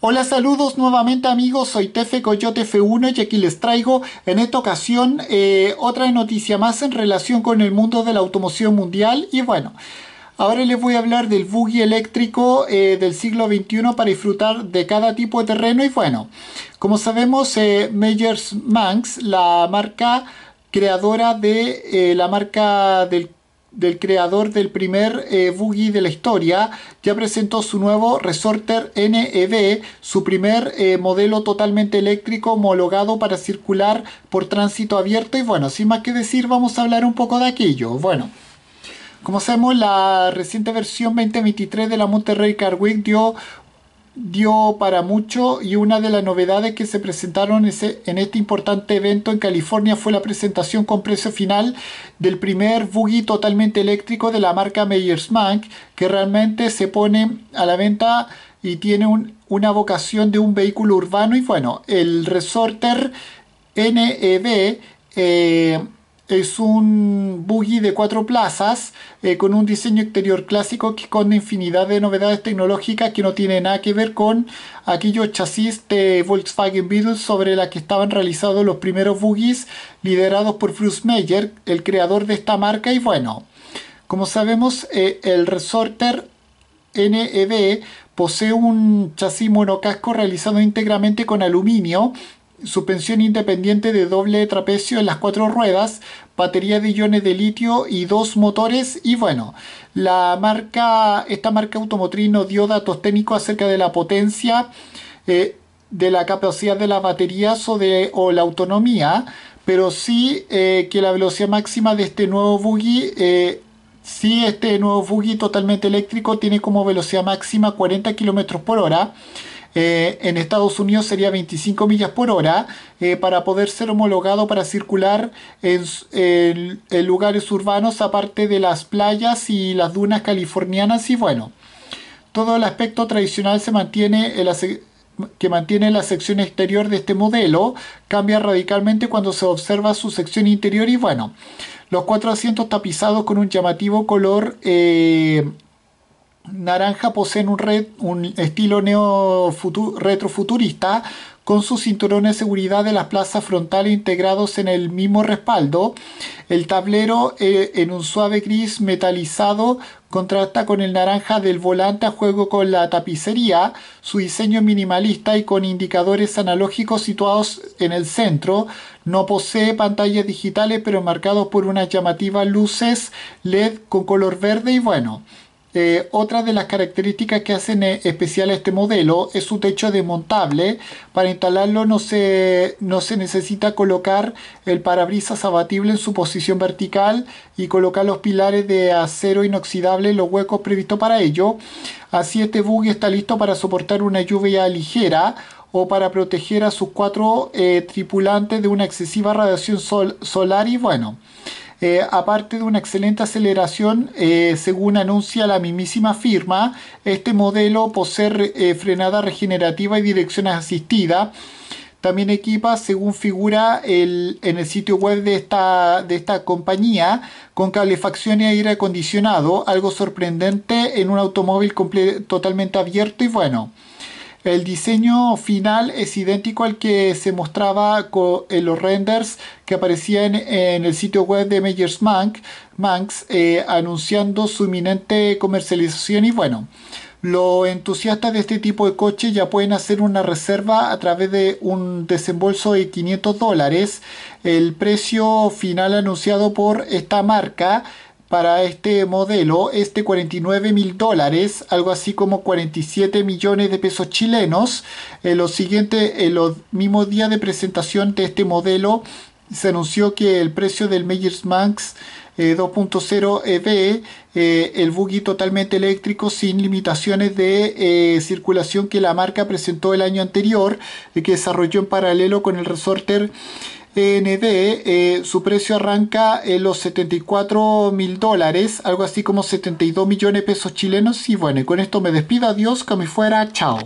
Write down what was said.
Hola, saludos nuevamente amigos, soy Tefe Coyote F1 y aquí les traigo en esta ocasión eh, otra noticia más en relación con el mundo de la automoción mundial y bueno... Ahora les voy a hablar del buggy eléctrico eh, del siglo XXI para disfrutar de cada tipo de terreno y bueno, como sabemos eh, Meyers Manx, la marca creadora de eh, la marca del del creador del primer eh, buggy de la historia, ya presentó su nuevo Resorter NED, su primer eh, modelo totalmente eléctrico homologado para circular por tránsito abierto. Y bueno, sin más que decir, vamos a hablar un poco de aquello. Bueno. Como sabemos, la reciente versión 2023 de la Monterrey Car Week dio dio para mucho y una de las novedades que se presentaron en este importante evento en California fue la presentación con precio final del primer buggy totalmente eléctrico de la marca Meyers-Mank que realmente se pone a la venta y tiene una vocación de un vehículo urbano y bueno, el Resorter NEV, eh, es un buggy de cuatro plazas eh, con un diseño exterior clásico que con infinidad de novedades tecnológicas que no tiene nada que ver con aquellos chasis de Volkswagen Beetle sobre la que estaban realizados los primeros buggies liderados por Bruce Mayer, el creador de esta marca y bueno, como sabemos eh, el Resorter NEB posee un chasis monocasco realizado íntegramente con aluminio suspensión independiente de doble trapecio en las cuatro ruedas, batería de iones de litio y dos motores y bueno, la marca, esta marca automotriz nos dio datos técnicos acerca de la potencia, eh, de la capacidad de las baterías o, de, la autonomía, pero sí eh, que la velocidad máxima de este nuevo buggy eh, sí, este nuevo buggy totalmente eléctrico tiene como velocidad máxima 40 km por hora eh, en Estados Unidos sería 25 millas por hora eh, para poder ser homologado para circular en, lugares urbanos aparte de las playas y las dunas californianas y bueno, todo el aspecto tradicional se mantiene que mantiene la sección exterior de este modelo cambia radicalmente cuando se observa su sección interior y bueno, los cuatro asientos tapizados con un llamativo color eh, naranja posee un, estilo neo retrofuturista con sus cinturones de seguridad de las plazas frontales integrados en el mismo respaldo. El tablero eh, en un suave gris metalizado contrasta con el naranja del volante a juego con la tapicería, su diseño minimalista y con indicadores analógicos situados en el centro. No posee pantallas digitales pero marcados por unas llamativas luces LED con color verde y bueno. Eh, otra de las características que hacen eh, especial a este modelo es su techo desmontable. Para instalarlo no se, necesita colocar el parabrisas abatible en su posición vertical y colocar los pilares de acero inoxidable en los huecos previstos para ello. Así este buggy está listo para soportar una lluvia ligera o para proteger a sus cuatro eh, tripulantes de una excesiva radiación solar y bueno. Eh, aparte de una excelente aceleración, eh, según anuncia la mismísima firma, este modelo posee eh, frenada regenerativa y dirección asistida. También equipa, según figura en el sitio web de esta, de esta compañía, con calefacción y aire acondicionado, algo sorprendente en un automóvil totalmente abierto y bueno. El diseño final es idéntico al que se mostraba en los renders que aparecían en el sitio web de Meyers Manx, eh, anunciando su inminente comercialización y bueno. Los entusiastas de este tipo de coche ya pueden hacer una reserva a través de un desembolso de 500 dólares. El precio final anunciado por esta marca para este modelo ...este 49 mil dólares, algo así como 47 millones de pesos chilenos. En los siguientes, en los mismos días de presentación de este modelo, se anunció que el precio del Meyers Max 2.0 EV, el buggy totalmente eléctrico sin limitaciones de eh, circulación que la marca presentó el año anterior, y que desarrolló en paralelo con el resorter END, eh, su precio arranca en los 74 mil dólares, algo así como 72 millones de pesos chilenos. Y bueno, con esto me despido, adiós, que me fuera, chao.